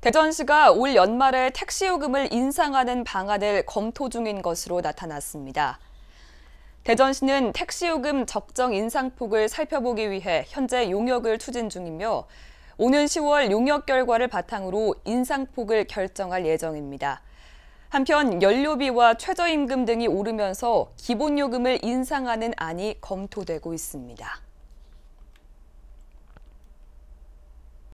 대전시가 올 연말에 택시 요금을 인상하는 방안을 검토 중인 것으로 나타났습니다. 대전시는 택시 요금 적정 인상폭을 살펴보기 위해 현재 용역을 추진 중이며 오는 10월 용역 결과를 바탕으로 인상폭을 결정할 예정입니다. 한편 연료비와 최저임금 등이 오르면서 기본요금을 인상하는 안이 검토되고 있습니다.